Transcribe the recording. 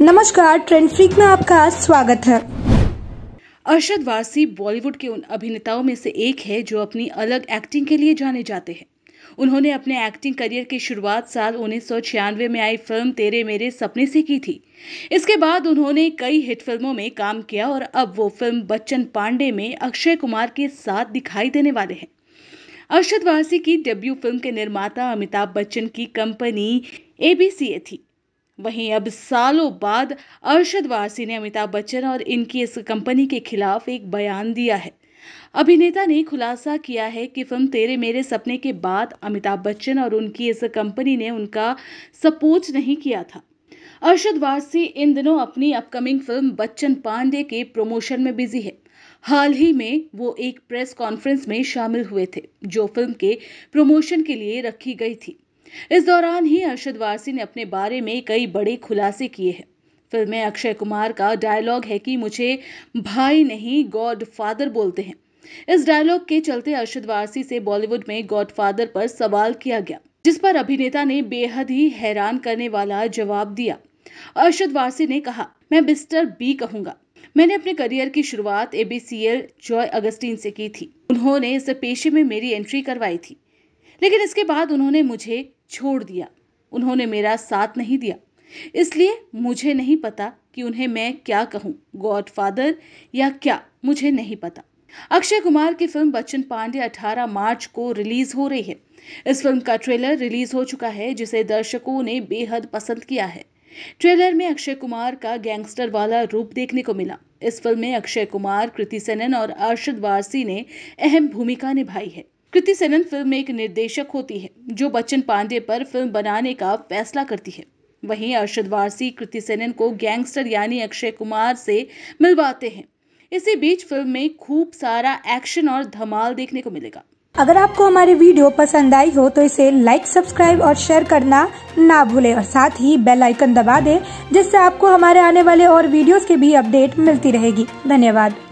नमस्कार trend freak में आपका स्वागत है अरशद वारसी बॉलीवुड के उन अभिनेताओं में से एक है जो अपनी अलग एक्टिंग के लिए जाने जाते हैं उन्होंने अपने एक्टिंग करियर की शुरुआत साल उन्नीस में आई फिल्म तेरे मेरे सपने से की थी इसके बाद उन्होंने कई हिट फिल्मों में काम किया और अब वो फिल्म बच्चन पांडे में अक्षय कुमार के साथ दिखाई देने वाले हैं अरशद वारसी की डेब्यू फिल्म के निर्माता अमिताभ बच्चन की कंपनी एबीसीए थी वहीं अब सालों बाद अरशद वारसी ने अमिताभ बच्चन और इनकी इस कंपनी के खिलाफ एक बयान दिया है अभिनेता ने खुलासा किया है कि फिल्म तेरे मेरे सपने के बाद अमिताभ बच्चन और उनकी इस कंपनी ने उनका सपोर्ट नहीं किया था अरशद वारसी इन दिनों अपनी अपकमिंग फिल्म बच्चन पांडे के प्रमोशन में बिजी है हाल ही में वो एक प्रेस कॉन्फ्रेंस में शामिल हुए थे जो फिल्म के प्रमोशन के लिए रखी गई थी इस दौरान ही अरशद वारसी ने अपने बारे में कई बड़े खुलासे किए हैं फिल्म में अक्षय कुमार का डायलॉग है कि मुझे भाई नहीं गॉड फादर बोलते हैं इस डायलॉग के चलते अरशद वारसी से बॉलीवुड में गॉड फादर पर सवाल किया गया जिस पर अभिनेता ने बेहद ही हैरान करने वाला जवाब दिया अरशद वारसी ने कहा मैं मिस्टर बी कहूंगा मैंने अपने करियर की शुरुआत एबीसीएल जॉय अगस्टीन से की थी उन्होंने इस पेशे में मेरी एंट्री करवाई थी लेकिन इसके बाद उन्होंने मुझे छोड़ दिया उन्होंने मेरा साथ नहीं दिया इसलिए मुझे नहीं पता कि उन्हें मैं क्या कहूँ फादर या क्या मुझे नहीं पता अक्षय कुमार की फिल्म बच्चन पांडे 18 मार्च को रिलीज हो रही है इस फिल्म का ट्रेलर रिलीज हो चुका है जिसे दर्शकों ने बेहद पसंद किया है ट्रेलर में अक्षय कुमार का गैंगस्टर वाला रूप देखने को मिला इस फिल्म में अक्षय कुमार कृति सेनन और अर्शद वारसी ने अहम भूमिका निभाई है कृति सेनन फिल्म में एक निर्देशक होती है जो बच्चन पांडे पर फिल्म बनाने का फैसला करती है वहीं अर्शद वारसी कृति सेनन को गैंगस्टर यानी अक्षय कुमार से मिलवाते हैं इसी बीच फिल्म में खूब सारा एक्शन और धमाल देखने को मिलेगा अगर आपको हमारी वीडियो पसंद आई हो तो इसे लाइक सब्सक्राइब और शेयर करना ना भूलें और साथ ही बेल आइकन दबा दें जिससे आपको हमारे आने वाले और वीडियोस के भी अपडेट मिलती रहेगी धन्यवाद